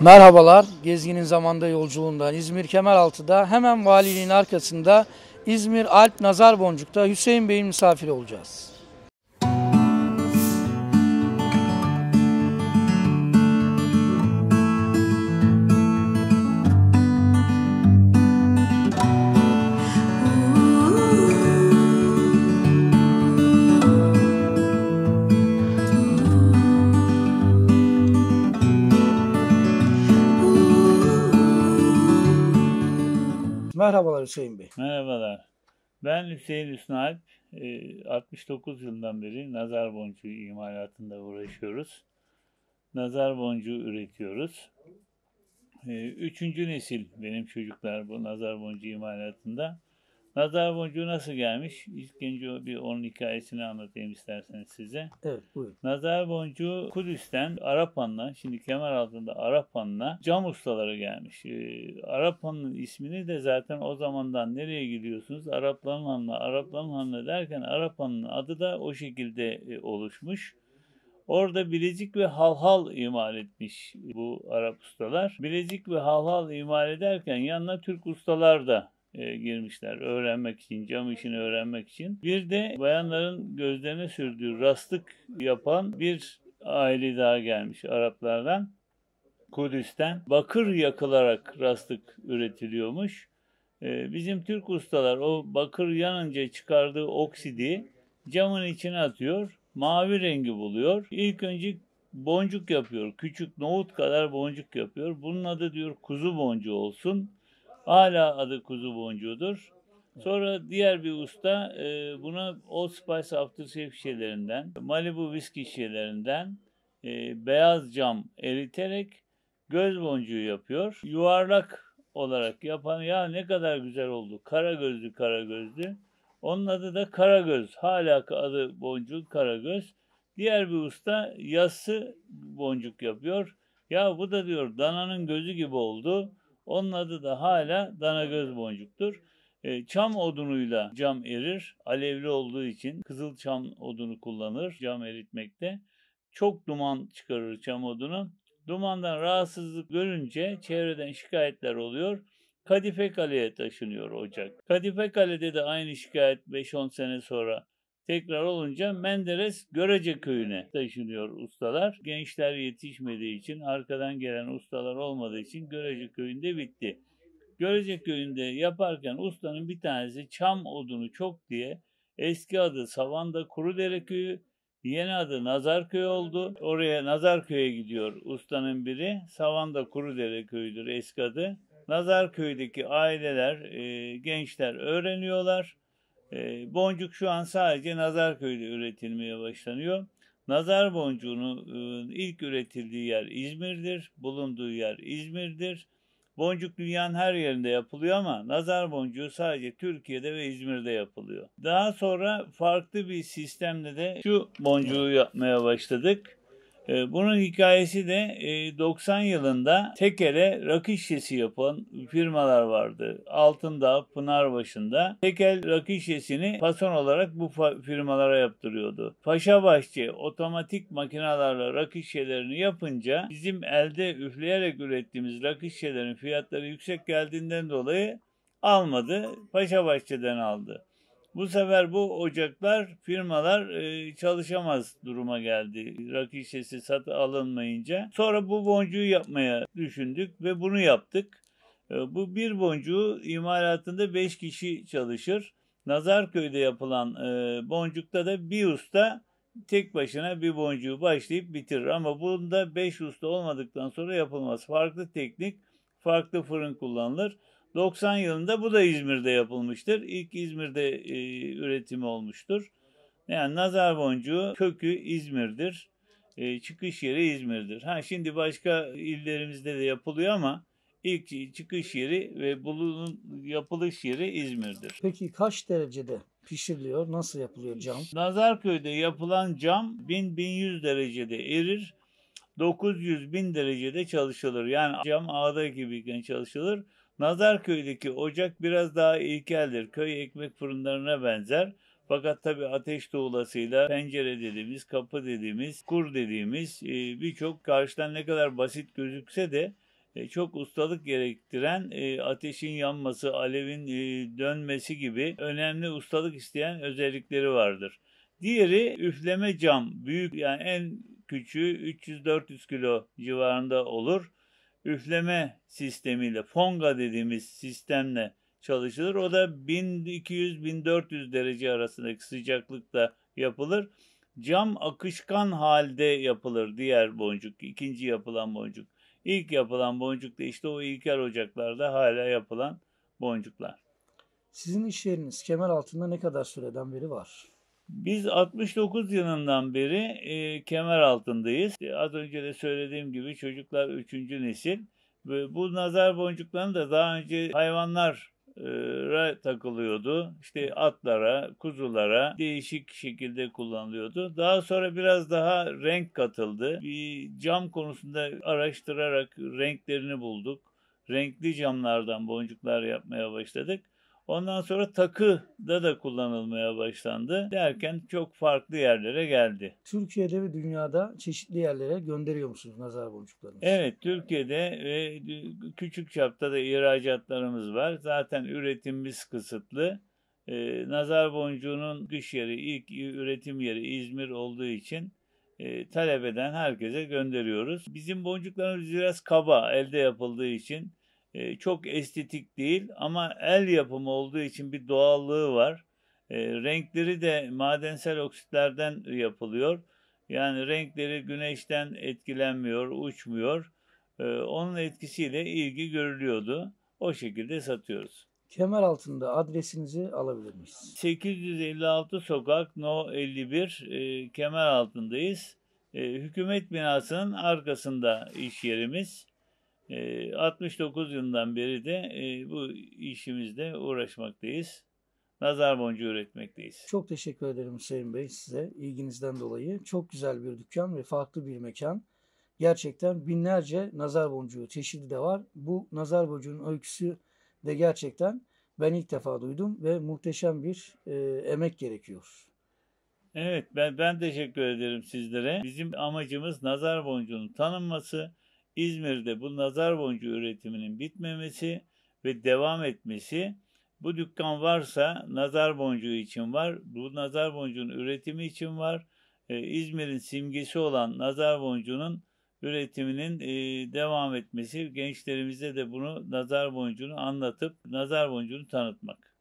Merhabalar, Gezgin'in Zamanda Yolculuğundan İzmir Kemeraltı'da hemen valiliğin arkasında İzmir Alp Nazar Boncuk'ta Hüseyin Bey'in misafiri olacağız. Merhabalar Hüseyin Bey. Merhabalar. Ben Hüseyin Hüsnü Alp. 69 yıldan beri nazar boncuğu imalatında uğraşıyoruz. Nazar boncuğu üretiyoruz. Ee, üçüncü nesil benim çocuklar bu nazar boncuğu imalatında. Nazar boncuğu nasıl gelmiş? İlk önce bir onun hikayesini anlatayım isterseniz size. Evet buyurun. Nazar boncuğu Kudüs'ten Arapan'la, şimdi kemer altında Arapan'la cam ustaları gelmiş. Ee, Arapan'ın ismini de zaten o zamandan nereye gidiyorsunuz? Arapların Hanlı, Arapların Hanlı derken Arapan'ın adı da o şekilde e, oluşmuş. Orada bilezik ve Halhal imal etmiş e, bu Arap ustalar. Bilezik ve Halhal imal ederken yanına Türk ustalar da e, girmişler öğrenmek için, cam işini öğrenmek için. Bir de bayanların gözlerine sürdüğü rastlık yapan bir aile daha gelmiş Araplardan. Kudüs'ten bakır yakılarak rastlık üretiliyormuş. E, bizim Türk ustalar o bakır yanınca çıkardığı oksidi camın içine atıyor. Mavi rengi buluyor. İlk önce boncuk yapıyor. Küçük nohut kadar boncuk yapıyor. Bunun adı diyor kuzu boncuğu olsun. Hala adı kuzu boncuğudur. Sonra diğer bir usta e, buna Old Spice Aftershave şişelerinden, Malibu viski şişelerinden e, beyaz cam eriterek göz boncuğu yapıyor. Yuvarlak olarak yapan ya ne kadar güzel oldu. Kara gözlü kara gözlü. Onun adı da kara göz. Hala adı boncuk kara göz. Diğer bir usta yassı boncuk yapıyor. Ya bu da diyor dananın gözü gibi oldu. Onun adı da hala dana göz boncuktur. E, çam odunuyla cam erir. Alevli olduğu için kızıl çam odunu kullanır cam eritmekte. Çok duman çıkarır çam odunu. Dumandan rahatsızlık görünce çevreden şikayetler oluyor. Kadife Kale'ye taşınıyor ocak. Kadife Kale'de de aynı şikayet 5-10 sene sonra tekrar olunca Menderes Görece köyüne taşınıyor ustalar. Gençler yetişmediği için, arkadan gelen ustalar olmadığı için Görece köyünde bitti. Görece köyünde yaparken ustanın bir tanesi çam odunu çok diye eski adı Savanda Kurudere köyü, yeni adı Nazar Köyü oldu. Oraya Nazar Nazarköy'e gidiyor ustanın biri. Savanda Kurudere köyüdür eski adı. Nazar Nazarköy'deki aileler, e, gençler öğreniyorlar. Ee, boncuk şu an sadece Nazarköy'de üretilmeye başlanıyor. Nazar boncuğunun e, ilk üretildiği yer İzmir'dir, bulunduğu yer İzmir'dir. Boncuk dünyanın her yerinde yapılıyor ama nazar boncuğu sadece Türkiye'de ve İzmir'de yapılıyor. Daha sonra farklı bir sistemle de şu boncuğu yapmaya başladık. Ee, bunun hikayesi de 90 e, yılında tekere rakı şişesi yapan firmalar vardı. Altındağ, Pınarbaşı'nda tekel rakı şişesini fason olarak bu firmalara yaptırıyordu. Paşabahçe otomatik makinalarla rakı şişelerini yapınca bizim elde üfleyerek ürettiğimiz rakı şişelerin fiyatları yüksek geldiğinden dolayı almadı. Paşabahçe'den aldı. Bu sefer bu ocaklar, firmalar e, çalışamaz duruma geldi. Rakı şişesi satı alınmayınca. Sonra bu boncuğu yapmaya düşündük ve bunu yaptık. E, bu bir boncuğu imalatında 5 kişi çalışır. Nazarköy'de yapılan e, boncukta da bir usta tek başına bir boncuğu başlayıp bitirir. Ama bunda 5 usta olmadıktan sonra yapılmaz. Farklı teknik, farklı fırın kullanılır. 90 yılında bu da İzmir'de yapılmıştır. İlk İzmir'de e, üretimi olmuştur. Yani nazar boncuğu kökü İzmir'dir. E, çıkış yeri İzmir'dir. Ha şimdi başka illerimizde de yapılıyor ama ilk çıkış yeri ve bulunun yapılış yeri İzmir'dir. Peki kaç derecede pişiriliyor? Nasıl yapılıyor cam? Nazarköy'de yapılan cam 1000-1100 derecede erir. 900-1000 derecede çalışılır. Yani cam ağda gibiyken çalışılır. Nazarköy'deki ocak biraz daha ilkeldir. Köy ekmek fırınlarına benzer. Fakat tabi ateş doğulasıyla pencere dediğimiz, kapı dediğimiz, kur dediğimiz e, birçok karşıdan ne kadar basit gözükse de e, çok ustalık gerektiren e, ateşin yanması, alevin dönmesi gibi önemli ustalık isteyen özellikleri vardır. Diğeri üfleme cam. Büyük yani en küçüğü 300-400 kilo civarında olur üfleme sistemiyle, fonga dediğimiz sistemle çalışılır. O da 1200-1400 derece arasındaki sıcaklıkta yapılır. Cam akışkan halde yapılır diğer boncuk, ikinci yapılan boncuk. İlk yapılan boncuk da işte o ilkel ocaklarda hala yapılan boncuklar. Sizin iş yeriniz kemer altında ne kadar süreden beri var? Biz 69 yılından beri e, kemer altındayız. E, az önce de söylediğim gibi çocuklar 3. nesil. Ve bu nazar boncuklarını da daha önce hayvanlar takılıyordu. İşte atlara, kuzulara değişik şekilde kullanılıyordu. Daha sonra biraz daha renk katıldı. Bir cam konusunda araştırarak renklerini bulduk. Renkli camlardan boncuklar yapmaya başladık. Ondan sonra takıda da kullanılmaya başlandı derken çok farklı yerlere geldi. Türkiye'de ve dünyada çeşitli yerlere gönderiyor musunuz nazar boncuklarınızı? Evet, Türkiye'de ve küçük çapta da ihracatlarımız var. Zaten üretimimiz kısıtlı. Ee, nazar boncuğunun dış yeri, ilk üretim yeri İzmir olduğu için e, talep eden herkese gönderiyoruz. Bizim boncuklarımız biraz kaba elde yapıldığı için ee, çok estetik değil ama el yapımı olduğu için bir doğallığı var. E, renkleri de madensel oksitlerden yapılıyor. Yani renkleri güneşten etkilenmiyor, uçmuyor. E, onun etkisiyle ilgi görülüyordu. O şekilde satıyoruz. Kemer altında adresinizi alabilir miyiz? 856 sokak No 51 e, kemer altındayız. E, hükümet binasının arkasında iş yerimiz. 69 ee, yılından beri de e, bu işimizde uğraşmaktayız. Nazar boncuğu üretmekteyiz. Çok teşekkür ederim Hüseyin Bey size ilginizden dolayı. Çok güzel bir dükkan ve farklı bir mekan. Gerçekten binlerce nazar boncuğu çeşidi de var. Bu nazar boncuğunun öyküsü de gerçekten ben ilk defa duydum ve muhteşem bir e, emek gerekiyor. Evet ben, ben teşekkür ederim sizlere. Bizim amacımız nazar boncuğunun tanınması, İzmir'de bu nazar boncuğu üretiminin bitmemesi ve devam etmesi bu dükkan varsa nazar boncuğu için var. Bu nazar boncuğunun üretimi için var. Ee, İzmir'in simgesi olan nazar boncuğunun üretiminin e, devam etmesi. Gençlerimize de bunu nazar boncuğunu anlatıp nazar boncuğunu tanıtmak.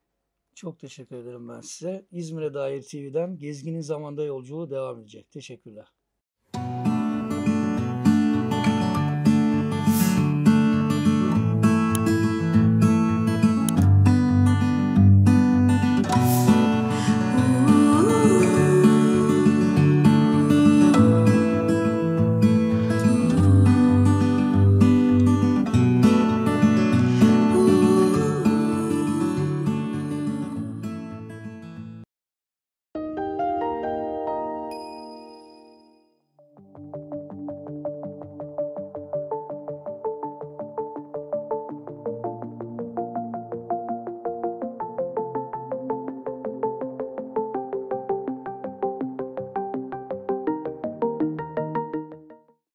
Çok teşekkür ederim ben size. İzmir'e dair TV'den gezginin zamanda yolculuğu devam edecek. Teşekkürler.